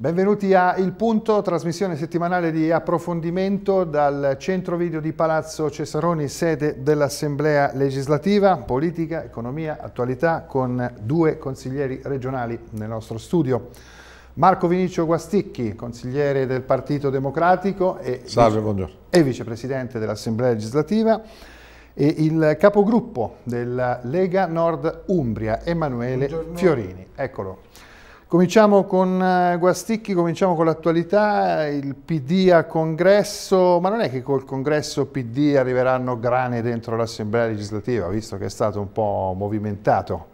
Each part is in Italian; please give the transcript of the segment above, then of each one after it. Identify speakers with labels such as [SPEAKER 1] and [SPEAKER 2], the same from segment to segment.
[SPEAKER 1] Benvenuti a Il Punto, trasmissione settimanale di approfondimento dal centro video di Palazzo Cesaroni, sede dell'Assemblea legislativa, politica, economia, attualità, con due consiglieri regionali nel nostro studio. Marco Vinicio Guasticchi, consigliere del Partito Democratico e, Salve, vice e vicepresidente dell'Assemblea legislativa, e il capogruppo della Lega Nord Umbria, Emanuele buongiorno. Fiorini. Eccolo. Cominciamo con eh, Guasticchi, cominciamo con l'attualità, il PD a congresso, ma non è che col congresso PD arriveranno grane dentro l'assemblea legislativa, visto che è stato un po' movimentato?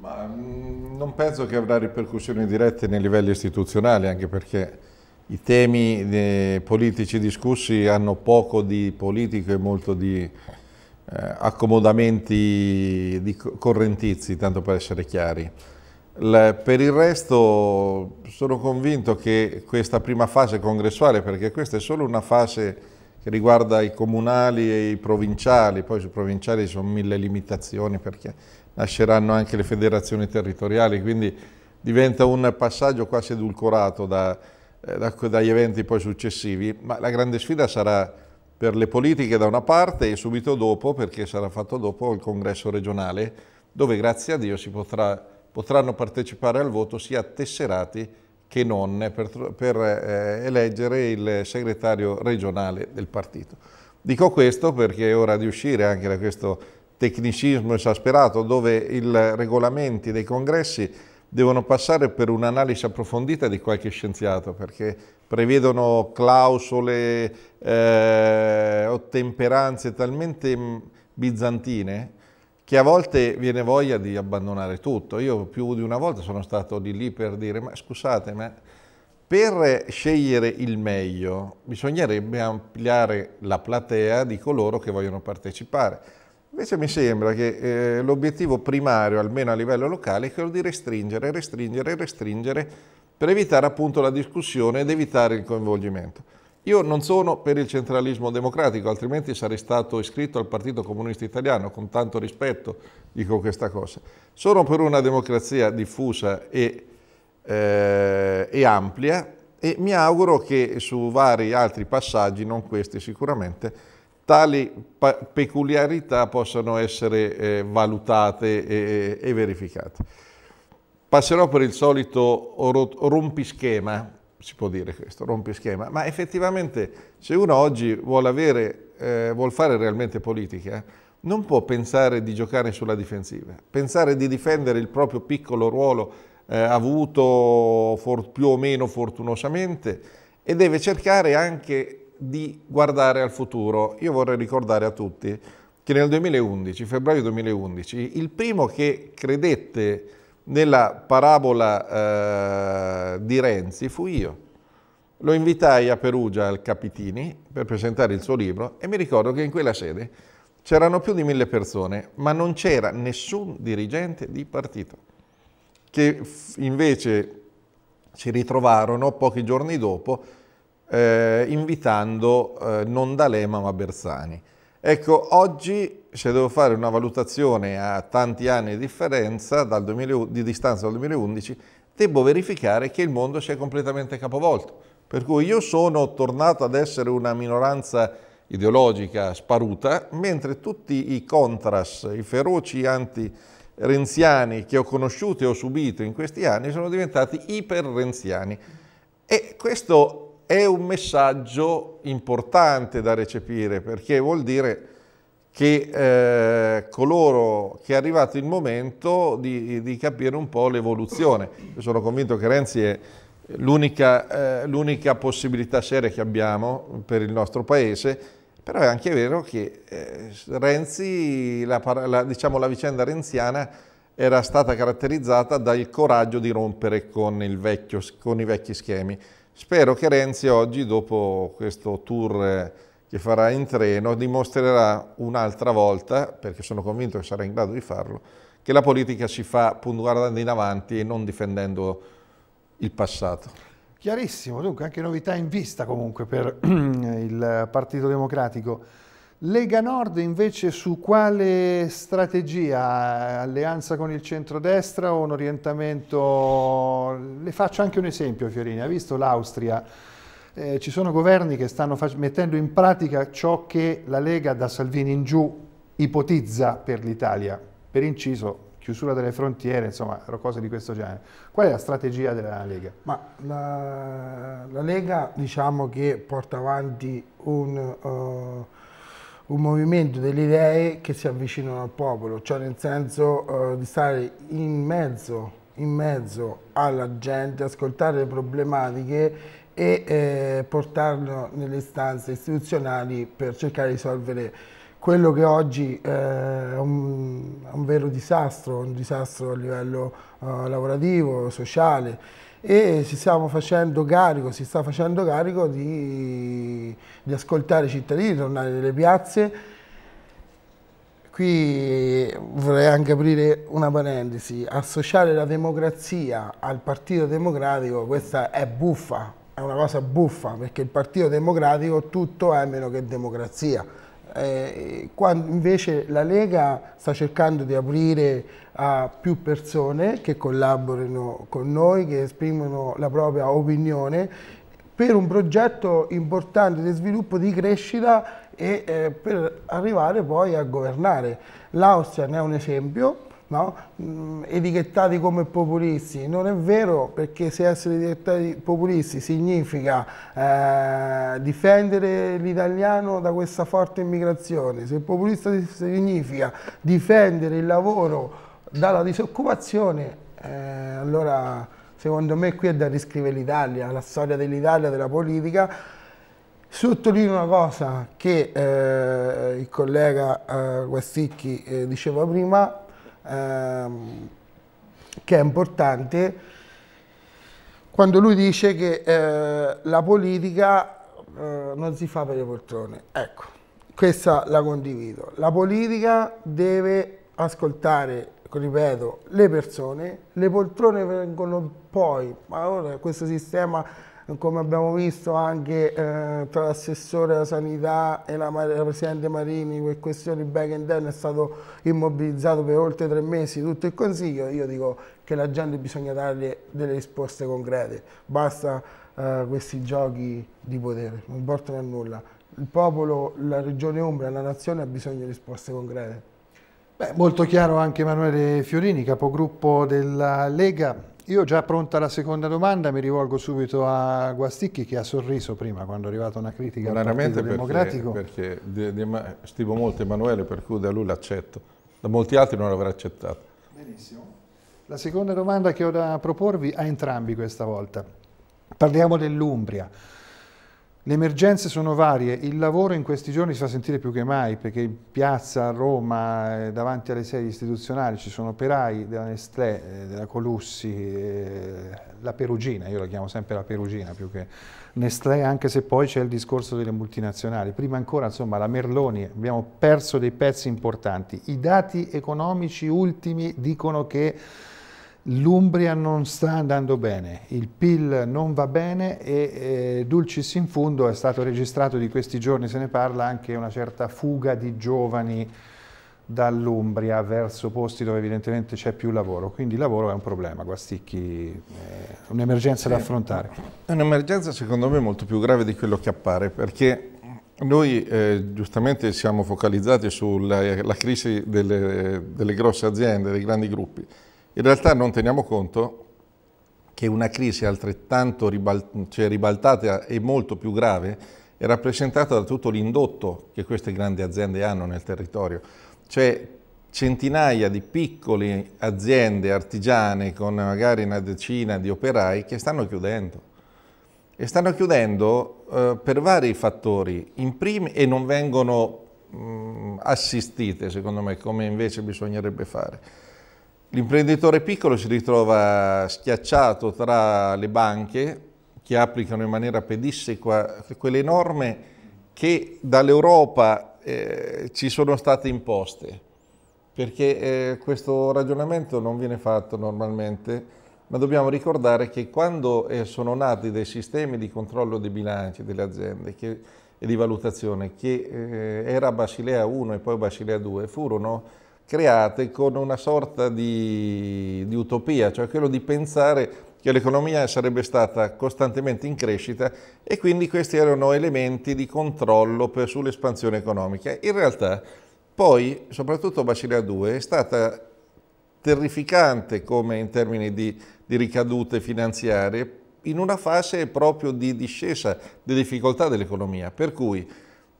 [SPEAKER 2] Ma, mm, non penso che avrà ripercussioni dirette nei livelli istituzionali, anche perché i temi eh, politici discussi hanno poco di politico e molto di eh, accomodamenti di correntizi, tanto per essere chiari. Per il resto sono convinto che questa prima fase congressuale, perché questa è solo una fase che riguarda i comunali e i provinciali, poi sui provinciali ci sono mille limitazioni perché nasceranno anche le federazioni territoriali, quindi diventa un passaggio quasi edulcorato da, eh, da, dagli eventi poi successivi, ma la grande sfida sarà per le politiche da una parte e subito dopo, perché sarà fatto dopo il congresso regionale, dove grazie a Dio si potrà potranno partecipare al voto sia tesserati che non per, per eh, eleggere il segretario regionale del partito. Dico questo perché è ora di uscire anche da questo tecnicismo esasperato dove i regolamenti dei congressi devono passare per un'analisi approfondita di qualche scienziato perché prevedono clausole, eh, ottemperanze talmente mm, bizantine che a volte viene voglia di abbandonare tutto. Io più di una volta sono stato di lì per dire, ma scusate, ma per scegliere il meglio bisognerebbe ampliare la platea di coloro che vogliono partecipare. Invece mi sembra che eh, l'obiettivo primario, almeno a livello locale, è quello di restringere, restringere, restringere, per evitare appunto la discussione ed evitare il coinvolgimento. Io non sono per il centralismo democratico, altrimenti sarei stato iscritto al Partito Comunista Italiano, con tanto rispetto dico questa cosa. Sono per una democrazia diffusa e, eh, e ampia e mi auguro che su vari altri passaggi, non questi sicuramente, tali peculiarità possano essere eh, valutate e, e verificate. Passerò per il solito rompischema, si può dire questo, schema, ma effettivamente se uno oggi vuole, avere, eh, vuole fare realmente politica, non può pensare di giocare sulla difensiva, pensare di difendere il proprio piccolo ruolo eh, avuto più o meno fortunosamente e deve cercare anche di guardare al futuro. Io vorrei ricordare a tutti che nel 2011, febbraio 2011, il primo che credette nella parabola eh, di Renzi fu io. Lo invitai a Perugia al Capitini per presentare il suo libro e mi ricordo che in quella sede c'erano più di mille persone, ma non c'era nessun dirigente di partito, che invece si ritrovarono pochi giorni dopo eh, invitando eh, non D'Alema ma Bersani. Ecco, oggi se devo fare una valutazione a tanti anni di differenza, 2000, di distanza dal 2011, devo verificare che il mondo si è completamente capovolto. Per cui io sono tornato ad essere una minoranza ideologica sparuta, mentre tutti i contras, i feroci anti-renziani che ho conosciuto e ho subito in questi anni sono diventati iper-renziani. E questo è un messaggio importante da recepire, perché vuol dire che eh, coloro che è arrivato il momento di, di capire un po' l'evoluzione. Io sono convinto che Renzi è l'unica eh, possibilità seria che abbiamo per il nostro Paese, però è anche vero che eh, Renzi, la, la, diciamo, la vicenda renziana era stata caratterizzata dal coraggio di rompere con, vecchio, con i vecchi schemi. Spero che Renzi oggi, dopo questo tour che farà in treno dimostrerà un'altra volta, perché sono convinto che sarà in grado di farlo, che la politica si fa guardando in avanti e non difendendo il passato. Chiarissimo,
[SPEAKER 1] dunque anche novità in vista comunque per il Partito Democratico. Lega Nord invece su quale strategia? Alleanza con il centrodestra o un orientamento? Le faccio anche un esempio Fiorini, ha visto l'Austria eh, ci sono governi che stanno mettendo in pratica ciò che la Lega da Salvini in giù ipotizza per l'Italia. Per inciso, chiusura delle frontiere, insomma, cose di questo genere. Qual è la strategia della Lega? La,
[SPEAKER 3] la, Lega diciamo che porta avanti un, uh, un movimento delle idee che si avvicinano al popolo, cioè nel senso uh, di stare in mezzo, in mezzo alla gente, ascoltare le problematiche e eh, portarlo nelle stanze istituzionali per cercare di risolvere quello che oggi eh, è, un, un, vero disastro, un disastro a livello eh, lavorativo, sociale e ci stiamo facendo carico, si sta facendo carico di, di ascoltare i cittadini, di tornare nelle piazze. Qui vorrei anche aprire una parentesi, associare la democrazia al Partito Democratico, questa è buffa, è una cosa buffa perché il Partito Democratico tutto è meno che democrazia. Eh, quando invece la Lega sta cercando di aprire a più persone che collaborino con noi, che esprimono la propria opinione per un progetto importante di sviluppo, di crescita e eh, per arrivare poi a governare. L'Austria ne è un esempio, no? Mm, etichettati come populisti. Non è vero perché se essere etichettati populisti significa eh, difendere l'italiano da questa forte immigrazione, se populista significa difendere il lavoro dalla disoccupazione, eh, allora secondo me qui è da riscrivere l'Italia, la storia dell'Italia, della politica. Sottolineo una cosa che eh, il collega eh, Guasticchi eh, diceva prima, ehm, che è importante, quando lui dice che eh, la politica eh, non si fa per le poltrone. Ecco, questa la condivido. La politica deve ascoltare, ripeto, le persone, le poltrone vengono poi, ma ora questo sistema come abbiamo visto anche eh, tra l'assessore della sanità e la, la, Presidente Marini per questioni back and down è stato immobilizzato per oltre tre mesi tutto il Consiglio, io dico che la gente bisogna dargli delle risposte concrete, basta eh, questi giochi di potere, non portano a nulla. Il popolo, la regione Umbria, la nazione ha bisogno di risposte concrete.
[SPEAKER 1] Beh, molto chiaro anche Emanuele Fiorini, capogruppo della Lega. Io già pronta la seconda domanda, mi rivolgo subito a Guasticchi che ha sorriso prima quando è arrivata una critica Veramente al Partito
[SPEAKER 2] perché, Democratico. Perché di, di, stimo molto Emanuele, per cui da lui l'accetto. Da molti altri non l'avrà accettato.
[SPEAKER 1] Benissimo. La seconda domanda che ho da proporvi a entrambi questa volta. Parliamo dell'Umbria. Le emergenze sono varie, il lavoro in questi giorni si fa sentire più che mai perché in piazza a Roma, eh, davanti alle sedi istituzionali, ci sono operai della Nestlé, eh, della Colussi, eh, la Perugina, io la chiamo sempre la Perugina più che Nestlé, anche se poi c'è il discorso delle multinazionali. Prima ancora, insomma, la Merloni, abbiamo perso dei pezzi importanti. I dati economici ultimi dicono che l'Umbria non sta andando bene, il PIL non va bene e eh, dulcis in fundo è stato registrato di questi giorni, se ne parla, anche una certa fuga di giovani dall'Umbria verso posti dove evidentemente c'è più lavoro,
[SPEAKER 2] quindi il lavoro è un problema, Guasticchi, è eh, un'emergenza da affrontare. È un'emergenza secondo me molto più grave di quello che appare, perché noi eh, giustamente siamo focalizzati sulla crisi delle, delle grosse aziende, dei grandi gruppi, in realtà non teniamo conto che una crisi altrettanto ribalt cioè ribaltata e molto più grave è rappresentata da tutto l'indotto che queste grandi aziende hanno nel territorio. Cioè centinaia di piccole aziende artigiane con magari una decina di operai che stanno chiudendo. E stanno chiudendo eh, per vari fattori, in prim- e non vengono mh, mm, assistite, secondo me, come invece bisognerebbe fare. L'imprenditore piccolo si ritrova schiacciato tra le banche che applicano in maniera pedissequa quelle norme che dall'Europa eh, ci sono state imposte, perché eh, questo ragionamento non viene fatto normalmente, ma dobbiamo ricordare che quando eh, sono nati dei sistemi di controllo dei bilanci delle aziende che, e di valutazione, che eh, era Basilea 1 e poi Basilea 2, furono create con una sorta di, di utopia, cioè quello di pensare che l'economia sarebbe stata costantemente in crescita e quindi questi erano elementi di controllo sull'espansione economica. In realtà poi, soprattutto Basilea 2, è stata terrificante come in termini di, di ricadute finanziarie in una fase proprio di discesa, di difficoltà dell'economia, per cui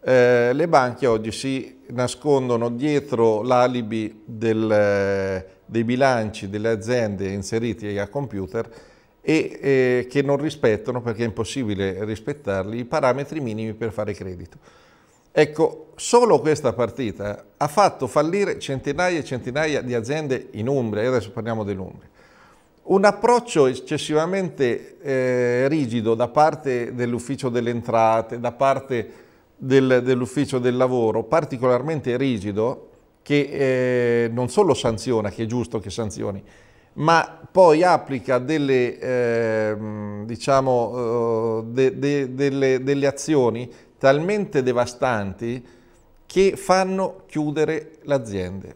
[SPEAKER 2] eh, le banche oggi si nascondono dietro l'alibi eh, dei bilanci delle aziende inseriti a computer e eh, che non rispettano, perché è impossibile rispettarli, i parametri minimi per fare credito. Ecco, solo questa partita ha fatto fallire centinaia e centinaia di aziende in Umbria, e adesso parliamo dell'Umbria. Un approccio eccessivamente eh, rigido da parte dell'ufficio delle entrate, da parte del, dell'ufficio del lavoro particolarmente rigido che eh, non solo sanziona, che è giusto che sanzioni, ma poi applica delle, ehm, diciamo, eh, diciamo, de, de, delle, delle azioni talmente devastanti che fanno chiudere l'azienda.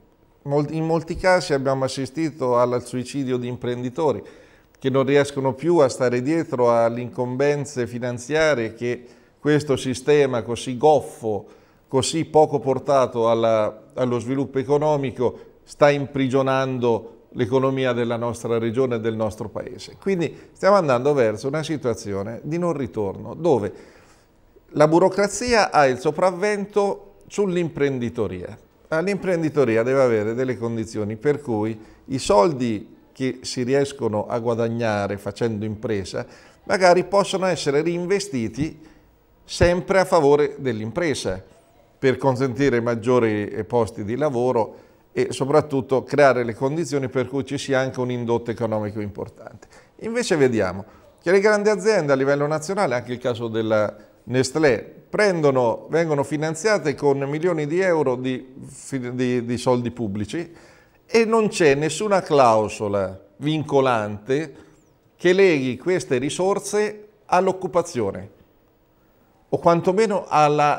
[SPEAKER 2] In molti casi abbiamo assistito al suicidio di imprenditori che non riescono più a stare dietro alle incombenze finanziarie che questo sistema così goffo, così poco portato alla, allo sviluppo economico, sta imprigionando l'economia della nostra regione e del nostro paese. Quindi stiamo andando verso una situazione di non ritorno dove la burocrazia ha il sopravvento sull'imprenditoria. L'imprenditoria deve avere delle condizioni per cui i soldi che si riescono a guadagnare facendo impresa magari possono essere reinvestiti sempre a favore dell'impresa per consentire maggiori eh, posti di lavoro e soprattutto creare le condizioni per cui ci sia anche un indotto economico importante. Invece vediamo che le grandi aziende a livello nazionale, anche il caso della Nestlé, prendono, vengono finanziate con milioni di euro di, di, di soldi pubblici e non c'è nessuna clausola vincolante che leghi queste risorse all'occupazione o quantomeno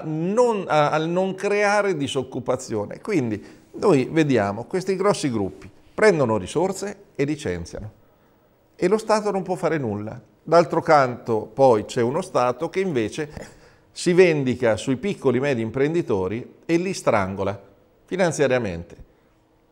[SPEAKER 2] non, a, al non creare disoccupazione. Quindi noi vediamo questi grossi gruppi prendono risorse e licenziano e lo Stato non può fare nulla. D'altro canto poi c'è uno Stato che invece si vendica sui piccoli e medi imprenditori e li strangola finanziariamente,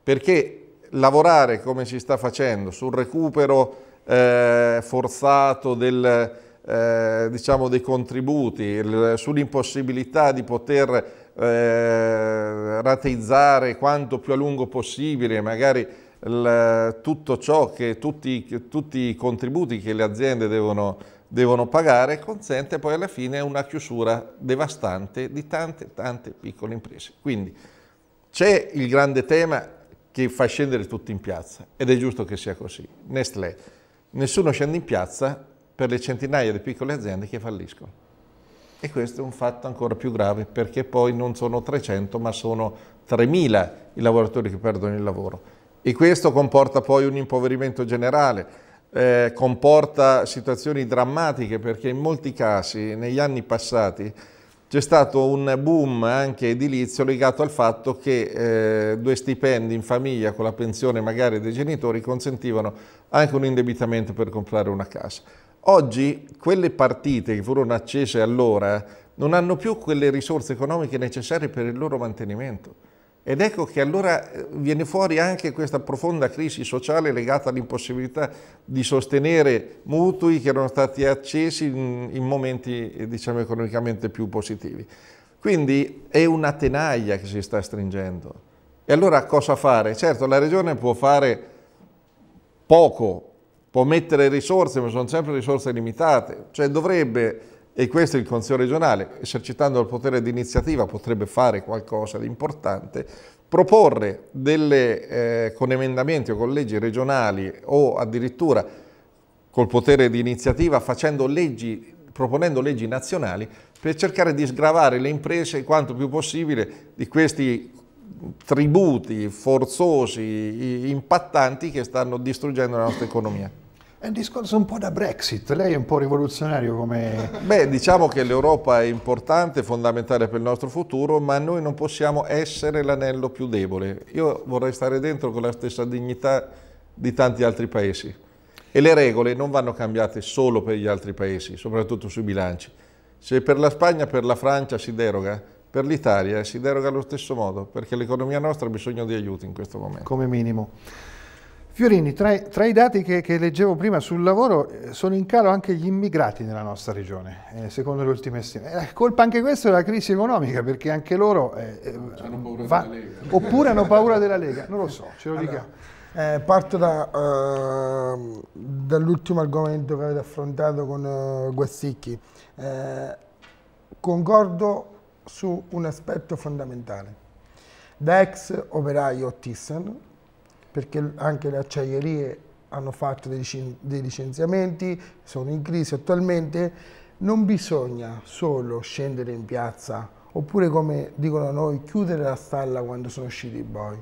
[SPEAKER 2] perché lavorare come si sta facendo sul recupero eh, forzato del, eh, diciamo dei contributi, sull'impossibilità di poter eh, rateizzare quanto più a lungo possibile, magari il, tutto ciò che tutti, tutti, i contributi che le aziende devono, devono pagare consente poi alla fine una chiusura devastante di tante tante piccole imprese. Quindi c'è il grande tema che fa scendere tutti in piazza ed è giusto che sia così. Nestlé, nessuno scende in piazza per le centinaia di piccole aziende che falliscono. E questo è un fatto ancora più grave perché poi non sono 300 ma sono 3.000 i lavoratori che perdono il lavoro. E questo comporta poi un impoverimento generale, eh, comporta situazioni drammatiche perché in molti casi negli anni passati c'è stato un boom anche edilizio legato al fatto che eh, due stipendi in famiglia con la pensione magari dei genitori consentivano anche un indebitamento per comprare una casa. Oggi quelle partite che furono accese allora non hanno più quelle risorse economiche necessarie per il loro mantenimento. Ed ecco che allora eh, viene fuori anche questa profonda crisi sociale legata all'impossibilità di sostenere mutui che erano stati accesi in, in momenti eh, diciamo, economicamente più positivi. Quindi è una tenaglia che si sta stringendo. E allora cosa fare? Certo, la Regione può fare poco può mettere risorse, ma sono sempre risorse limitate, cioè dovrebbe, e questo il Consiglio regionale, esercitando il potere di iniziativa, potrebbe fare qualcosa di importante, proporre delle, eh, con emendamenti o con leggi regionali o addirittura col potere di iniziativa leggi, proponendo leggi nazionali per cercare di sgravare le imprese quanto più possibile di questi tributi forzosi, impattanti che stanno distruggendo la nostra economia.
[SPEAKER 1] È un discorso un po' da Brexit, lei è un po' rivoluzionario come...
[SPEAKER 2] Beh, diciamo che l'Europa è importante, fondamentale per il nostro futuro, ma noi non possiamo essere l'anello più debole. Io vorrei stare dentro con la stessa dignità di tanti altri paesi. E le regole non vanno cambiate solo per gli altri paesi, soprattutto sui bilanci. Se per la Spagna, per la Francia si deroga, per l'Italia si deroga allo stesso modo, perché l'economia nostra ha bisogno di aiuti in questo momento.
[SPEAKER 1] Come minimo. Fiorini, tra, tra i dati che, che, leggevo prima sul lavoro eh, sono in calo anche gli immigrati nella nostra regione, eh, secondo le ultime stime. Eh, colpa anche questa della crisi economica, perché anche loro... Eh, eh hanno paura va, della Lega. Oppure hanno paura della Lega, non lo so, ce lo allora, dica. Eh, parto da,
[SPEAKER 3] uh, dall'ultimo argomento che avete affrontato con uh, eh, Guassicchi. Eh, concordo su un aspetto fondamentale. Da ex operaio Thyssen, perché anche le acciaierie hanno fatto dei, licenziamenti, sono in crisi attualmente, non bisogna solo scendere in piazza oppure come dicono noi chiudere la stalla quando sono usciti i boi.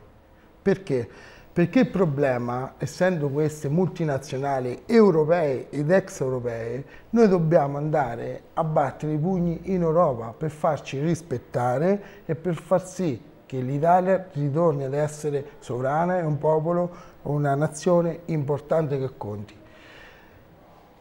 [SPEAKER 3] Perché? Perché il problema, essendo queste multinazionali europee ed ex europee, noi dobbiamo andare a battere i pugni in Europa per farci rispettare e per far sì che l'Italia ritorni ad essere sovrana e un popolo, una nazione importante che conti.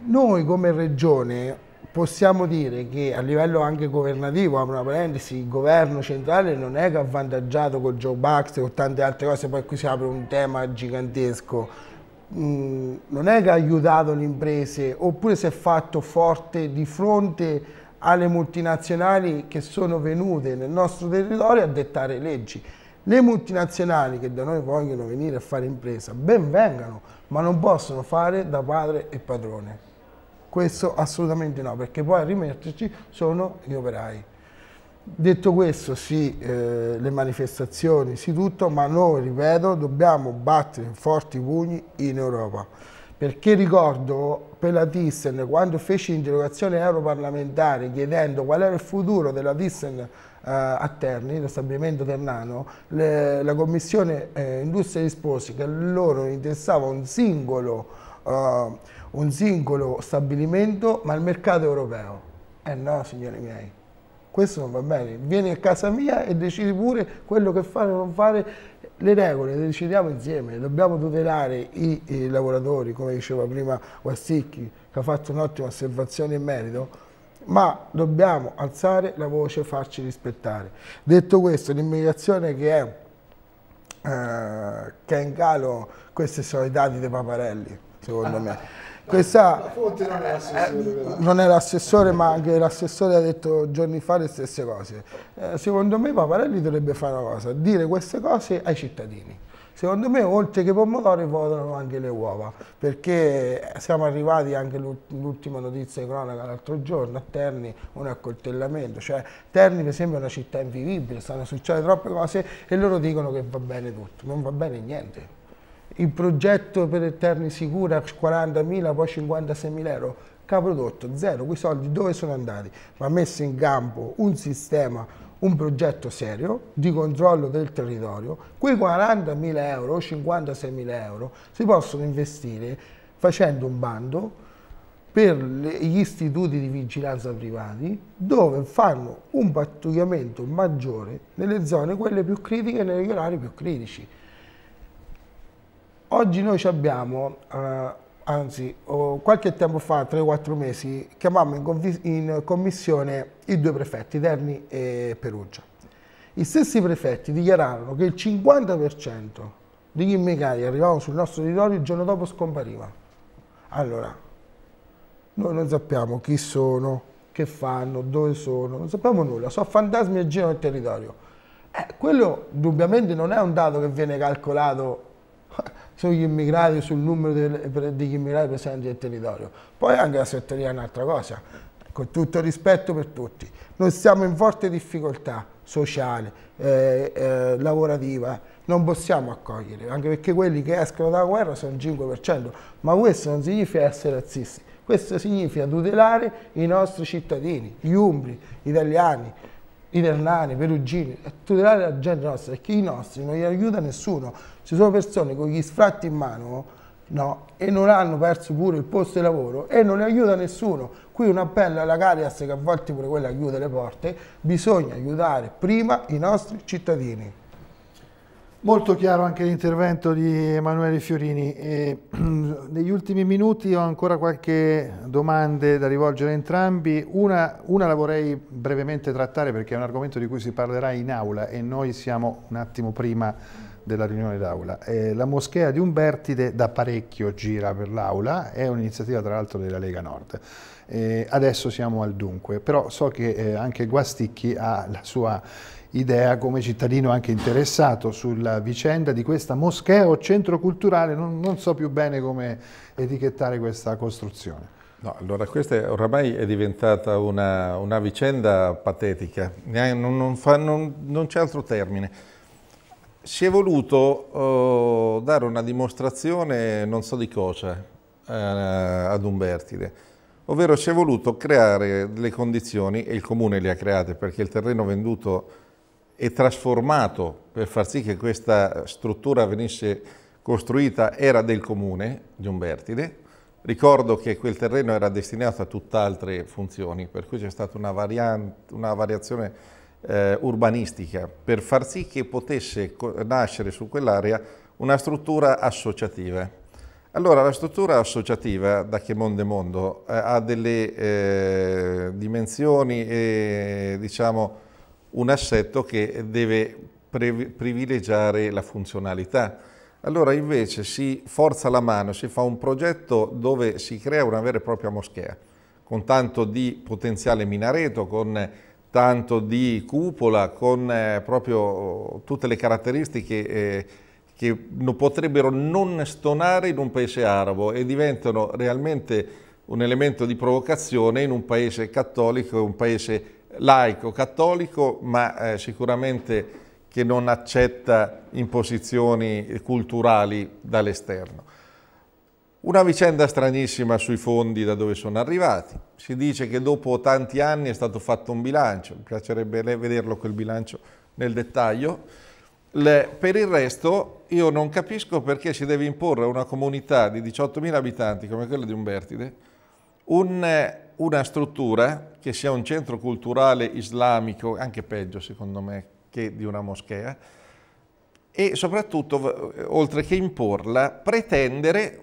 [SPEAKER 3] Noi come regione possiamo dire che a livello anche governativo, apro una parentesi, il governo centrale non è che ha avvantaggiato con Joe Bucks e con tante altre cose, poi qui si apre un tema gigantesco, Mm, non è che ha aiutato le imprese, oppure si è fatto forte di fronte alle multinazionali che sono venute nel nostro territorio a dettare leggi. Le multinazionali che da noi vogliono venire a fare impresa, ben vengano, ma non possono fare da padre e padrone. Questo assolutamente no, perché poi a rimetterci sono gli operai. Detto questo, sì, eh, le manifestazioni, sì tutto, ma noi, ripeto, dobbiamo battere forti pugni in Europa. Perché ricordo per la Thyssen, quando feci l'interrogazione europarlamentare chiedendo qual era il futuro della Thyssen eh, a Terni, lo stabilimento ternano, le, la commissione eh, industria risposte che loro interessava un singolo uh, un singolo stabilimento, ma il mercato europeo. Eh no, signori miei, questo non va bene. Vieni a casa mia e decidi pure quello che fare o non fare. Le regole le decidiamo insieme, dobbiamo tutelare i, i lavoratori, come diceva prima Guasticchi, che ha fatto un'ottima osservazione in merito, ma dobbiamo alzare la voce e farci rispettare. Detto questo, l'immigrazione che è, eh, che è in calo, questi sono i dati dei paparelli secondo me. Questa, eh, non è l'assessore, ma anche l'assessore ha detto giorni fa le stesse cose. Eh, secondo me Paparelli dovrebbe fare una cosa, dire queste cose ai cittadini. Secondo me oltre che i pomodori volano anche le uova, perché siamo arrivati anche all'ultima notizia di cronaca l'altro giorno, a Terni un accoltellamento, cioè Terni per esempio è una città invivibile, stanno succedendo troppe cose e loro dicono che va bene tutto, non va bene niente il progetto per Eterni Sicura 40.000 poi 56.000 euro caprodotto zero quei soldi dove sono andati Va messo in campo un sistema un progetto serio di controllo del territorio quei 40.000 euro 56.000 euro si possono investire facendo un bando per gli istituti di vigilanza privati dove fanno un pattugliamento maggiore nelle zone quelle più critiche e negli orari più critici Oggi noi abbiamo, eh, anzi oh, qualche tempo fa, 3-4 mesi, chiamavamo in, in, commissione i due prefetti, Terni e Perugia. I stessi prefetti dichiararono che il 50% degli immigrati che arrivavano sul nostro territorio il giorno dopo scompariva. Allora, noi non sappiamo chi sono, che fanno, dove sono, non sappiamo nulla, sono fantasmi che girano il territorio. Eh, quello dubbiamente non è un dato che viene calcolato sugli immigrati, sul numero degli immigrati presenti nel territorio. Poi anche la sottolinea un'altra cosa, con tutto il rispetto per tutti. Noi siamo in forte difficoltà sociale, eh, eh, lavorativa, non possiamo accogliere, anche perché quelli che escono dalla guerra sono il 5%, ma questo non significa essere razzisti, questo significa tutelare i nostri cittadini, gli umbri, gli italiani, Ivernani, Perugini, a tutelare la gente nostra, perché i nostri non li aiuta nessuno, ci sono persone con gli sfratti in mano no, e non hanno perso pure il posto di lavoro e non li aiuta nessuno. Qui un appello alla Carias che a volte pure quella chiude le porte, bisogna aiutare prima i nostri cittadini.
[SPEAKER 1] Molto chiaro anche l'intervento di Emanuele Fiorini. E, negli ultimi minuti ho ancora qualche domanda da rivolgere a entrambi. Una, una, la vorrei brevemente trattare perché è un argomento di cui si parlerà in aula e noi siamo un attimo prima della riunione d'aula. Eh, la moschea di Umbertide da parecchio gira per l'aula, è un'iniziativa tra l'altro della Lega Nord. E eh, adesso siamo al dunque, però so che eh, anche Guasticchi ha la sua idea come cittadino anche interessato sulla vicenda di questa moschea o centro culturale, non, non so più bene come etichettare questa costruzione.
[SPEAKER 2] No, allora questa oramai è diventata una, una vicenda patetica, non, non, fa, non c'è altro termine si è voluto uh, dare una dimostrazione non so di cosa uh, ad Umbertide, ovvero si è voluto creare le condizioni, e il comune le ha create perché il terreno venduto e trasformato per far sì che questa struttura venisse costruita era del comune di Umbertide. Ricordo che quel terreno era destinato a tutt'altre funzioni, per cui c'è stata una, variante, una variazione eh, urbanistica per far sì che potesse nascere su quell'area una struttura associativa. Allora, la struttura associativa da che mondo è mondo eh, ha delle eh, dimensioni e diciamo, un assetto che deve privilegiare la funzionalità. Allora invece si forza la mano, si fa un progetto dove si crea una vera e propria moschea, con tanto di potenziale minareto, con tanto di cupola, con eh, proprio tutte le caratteristiche eh, che potrebbero non stonare in un paese arabo e diventano realmente un elemento di provocazione in un paese cattolico, un paese laico, cattolico, ma eh, sicuramente che non accetta imposizioni culturali dall'esterno. Una vicenda stranissima sui fondi da dove sono arrivati. Si dice che dopo tanti anni è stato fatto un bilancio, mi piacerebbe vederlo quel bilancio nel dettaglio. Le, per il resto io non capisco perché si deve imporre a una comunità di 18.000 abitanti come quella di Umbertide un eh, una struttura che sia un centro culturale islamico, anche peggio secondo me, che di una moschea, e soprattutto, oltre che imporla, pretendere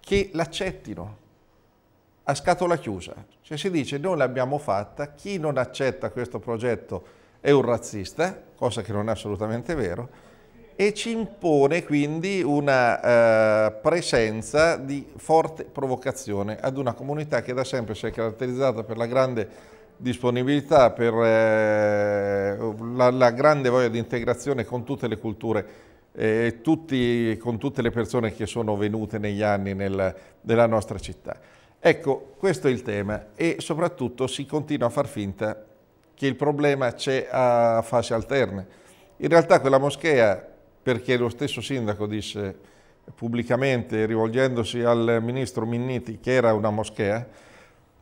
[SPEAKER 2] che l'accettino a scatola chiusa. Cioè si dice noi l'abbiamo fatta, chi non accetta questo progetto è un razzista, cosa che non è assolutamente vero, e ci impone quindi una eh, presenza di forte provocazione ad una comunità che da sempre si è caratterizzata per la grande disponibilità, per eh, la, la, grande voglia di integrazione con tutte le culture, eh, tutti, con tutte le persone che sono venute negli anni nel, nella nostra città. Ecco, questo è il tema e soprattutto si continua a far finta che il problema c'è a fasi alterne. In realtà quella moschea perché lo stesso sindaco disse pubblicamente, rivolgendosi al ministro Minniti, che era una moschea,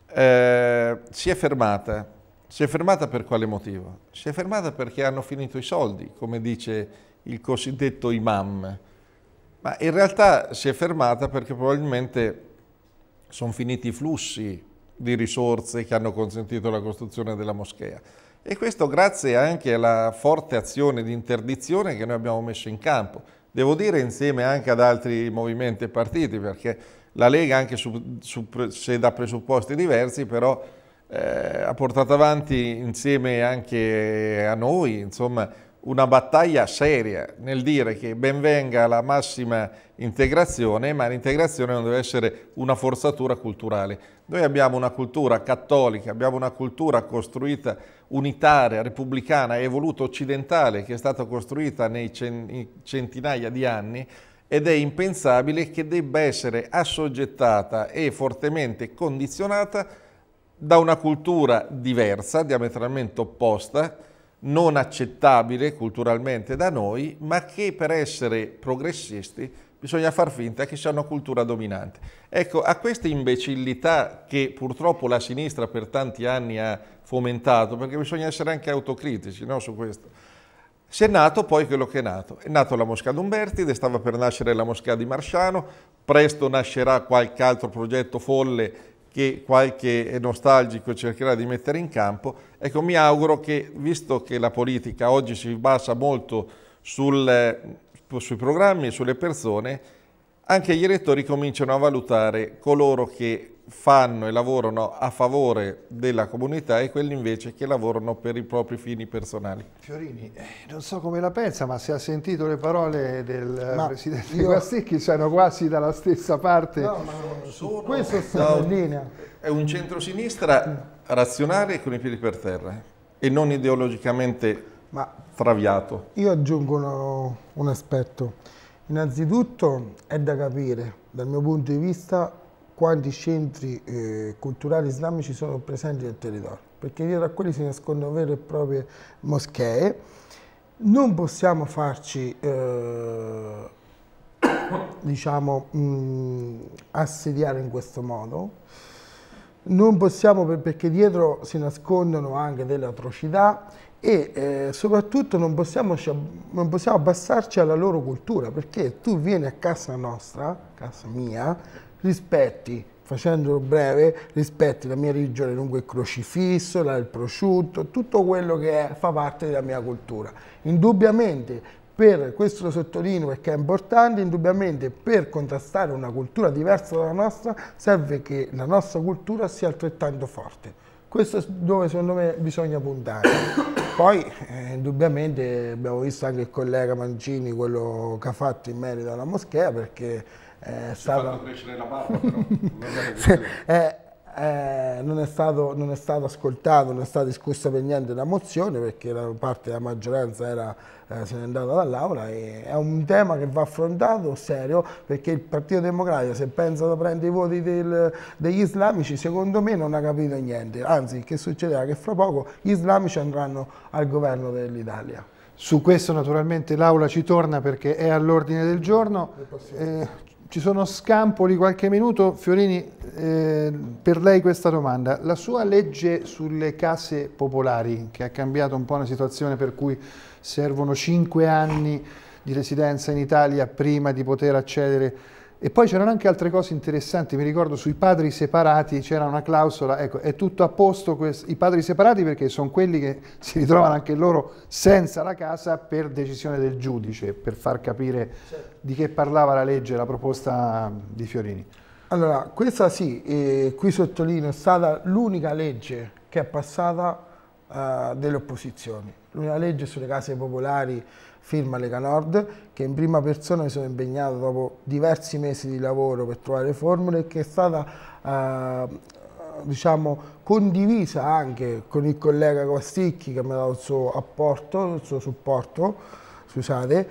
[SPEAKER 2] eh, si è fermata. Si è fermata per quale motivo? Si è fermata perché hanno finito i soldi, come dice il cosiddetto imam. Ma in realtà si è fermata perché probabilmente sono finiti i flussi di risorse che hanno consentito la costruzione della moschea. E questo grazie anche alla forte azione di interdizione che noi abbiamo messo in campo. Devo dire insieme anche ad altri movimenti e partiti, perché la Lega, anche su, su, se da presupposti diversi, però eh, ha portato avanti insieme anche a noi, insomma, una battaglia seria nel dire che ben venga la massima integrazione, ma l'integrazione non deve essere una forzatura culturale. Noi abbiamo una cultura cattolica, abbiamo una cultura costruita unitaria, repubblicana, evoluta occidentale che è stata costruita nei centinaia di anni ed è impensabile che debba essere assoggettata e fortemente condizionata da una cultura diversa, diametralmente opposta, non accettabile culturalmente da noi, ma che per essere progressisti bisogna far finta che sia una cultura dominante. Ecco, a questa imbecillità che purtroppo la sinistra per tanti anni ha fomentato, perché bisogna essere anche autocritici no, su questo, si è nato poi quello che è nato. È nato la Mosca d'Umberti, stava per nascere la Mosca di Marciano, presto nascerà qualche altro progetto folle che qualche nostalgico cercherà di mettere in campo. Ecco, mi auguro che, visto che la politica oggi si basa molto sul sui programmi e sulle persone, anche gli elettori cominciano a valutare coloro che fanno e lavorano a favore della comunità e quelli invece che lavorano per i propri fini personali. Fiorini, eh,
[SPEAKER 1] non so come la pensa, ma se ha sentito le parole del ma Presidente io... Guasticchi sono quasi dalla stessa parte.
[SPEAKER 2] No, ma non sono. Questo sta no, in linea. È un centrosinistra razionale con i piedi per terra eh, e non ideologicamente ma traviato. Io aggiungo
[SPEAKER 3] uno, un aspetto. Innanzitutto è da capire, dal mio punto di vista, quanti centri eh, culturali islamici sono presenti nel territorio, perché dietro a quelli si nascondono vere e proprie moschee. Non possiamo farci eh, diciamo, mh, mm, assediare in questo modo. Non possiamo, perché dietro si nascondono anche delle atrocità e eh, soprattutto non possiamo, non possiamo, abbassarci alla loro cultura perché tu vieni a casa nostra, casa mia, rispetti, facendolo breve, rispetti la mia religione lungo il crocifisso, il prosciutto, tutto quello che è, fa parte della mia cultura. Indubbiamente, per, questo lo sottolineo perché è importante, indubbiamente per contrastare una cultura diversa dalla nostra serve che la nostra cultura sia altrettanto forte. Questo è dove secondo me bisogna puntare. Poi eh, indubbiamente abbiamo visto anche il collega Mancini quello che ha fatto in merito alla moschea perché eh, è si stata... crescere la barba però. è, eh, non, è stato, non, è stato, ascoltato, non è stata discussa per niente la mozione perché la parte della maggioranza era, eh, se n'è andata dall'Aula e è un tema che va affrontato serio perché il Partito Democratico se pensa di prendere i voti del, degli islamici secondo me non ha capito niente, anzi che succederà
[SPEAKER 1] che fra poco gli islamici andranno al governo dell'Italia. Su questo naturalmente l'Aula ci torna perché è all'ordine del giorno. Eh, ci sono scampoli qualche minuto, Fiorini eh, per lei questa domanda. La sua legge sulle case popolari, che ha cambiato un po' la situazione per cui servono cinque anni di residenza in Italia prima di poter accedere e poi c'erano anche altre cose interessanti, mi ricordo sui padri separati c'era una clausola, ecco, è tutto a posto i padri separati perché sono quelli che si ritrovano anche loro senza la casa per decisione del giudice, per far capire certo. di che parlava la legge, la proposta di Fiorini.
[SPEAKER 3] Allora, questa sì, eh, qui sottolineo, è stata l'unica legge che è passata eh, delle opposizioni. L'unica legge sulle case popolari firma Lega Nord, che in prima persona mi sono impegnato dopo diversi mesi di lavoro per trovare formule che è stata eh, diciamo, condivisa anche con il collega Costicchi che mi ha dato il suo apporto, il suo supporto, scusate,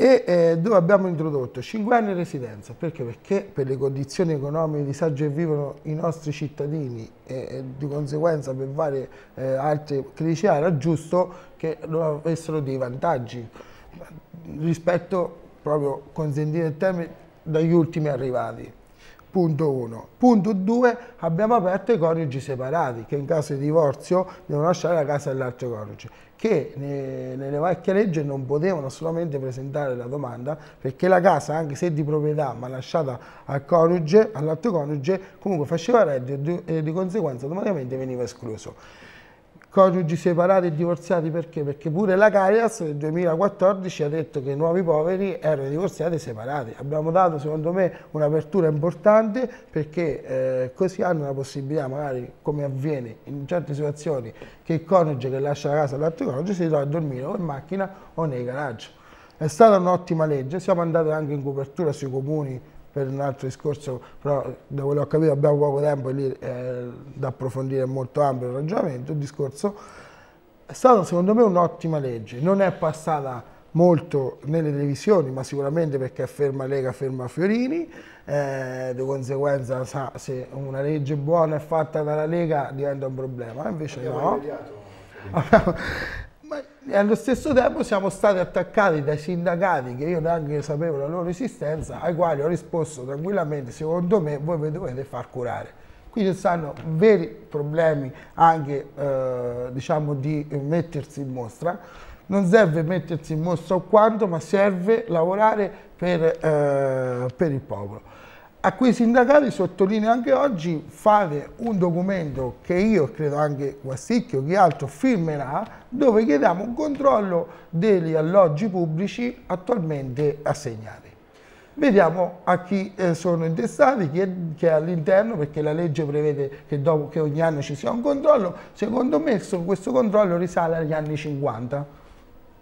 [SPEAKER 3] e eh, dove abbiamo introdotto 5 anni di residenza, perché? Perché per le condizioni economiche di disagio che vivono i nostri cittadini e, e di conseguenza per varie eh, altre criticità era giusto che non avessero dei vantaggi rispetto, proprio consentire il termine, dagli ultimi arrivati. Punto 1. Punto 2. Abbiamo aperto i coniugi separati che in caso di divorzio devono lasciare la casa dell'altro coniuge che eh, nelle vecchie leggi non potevano assolutamente presentare la domanda perché la casa, anche se di proprietà ma lasciata al coniuge, all'altro coniuge, comunque faceva reddito e di conseguenza automaticamente veniva escluso coniugi separati e divorziati perché? Perché pure la Caritas nel 2014 ha detto che i nuovi poveri erano divorziati e separati. Abbiamo dato secondo me un'apertura importante perché eh, così hanno la possibilità magari come avviene in certe situazioni che il coniuge che lascia la casa all'altro coniuge si trova a dormire o in macchina o nei garage. È stata un'ottima legge, siamo andati anche in copertura sui comuni per un altro discorso, però da quello che ho capito abbiamo poco tempo lì eh, da approfondire molto ampio il ragionamento, il discorso è stata secondo me un'ottima legge, non è passata molto nelle televisioni, ma sicuramente perché ferma Lega, ferma Fiorini, eh, di conseguenza sa, se una legge buona è fatta dalla Lega diventa un problema, invece abbiamo no. Ma allo stesso tempo siamo stati attaccati dai sindacati che io neanche sapevo la loro esistenza, ai quali ho risposto tranquillamente, secondo me voi vi dovete far curare. Qui ci stanno veri problemi anche eh, diciamo di mettersi in mostra. Non serve mettersi in mostra o quanto, ma serve lavorare per, eh, per il popolo a quei sindacati sottolineo anche oggi fare un documento che io credo anche Guasticchio, chi altro firmerà, dove chiediamo un controllo degli alloggi pubblici attualmente assegnati. Vediamo a chi eh, sono intestati, chi è, chi è all'interno, perché la legge prevede che, dopo, che ogni anno ci sia un controllo. Secondo me questo controllo risale agli anni 50,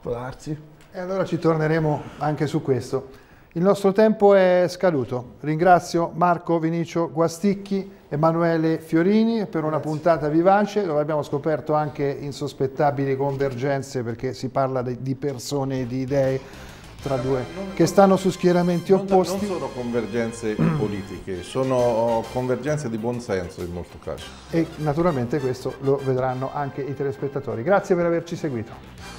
[SPEAKER 3] può darsi.
[SPEAKER 1] E allora ci torneremo anche su questo. Il nostro tempo è scaduto. Ringrazio Marco Vinicio Guasticchi, Emanuele Fiorini per una Grazie. puntata vivace dove abbiamo scoperto anche insospettabili convergenze perché si parla di persone e di idee tra eh, due non, che stanno su schieramenti non, opposti. Non
[SPEAKER 2] sono convergenze politiche, sono oh, convergenze di buonsenso in molti casi.
[SPEAKER 1] E naturalmente questo lo vedranno anche i telespettatori. Grazie per averci seguito.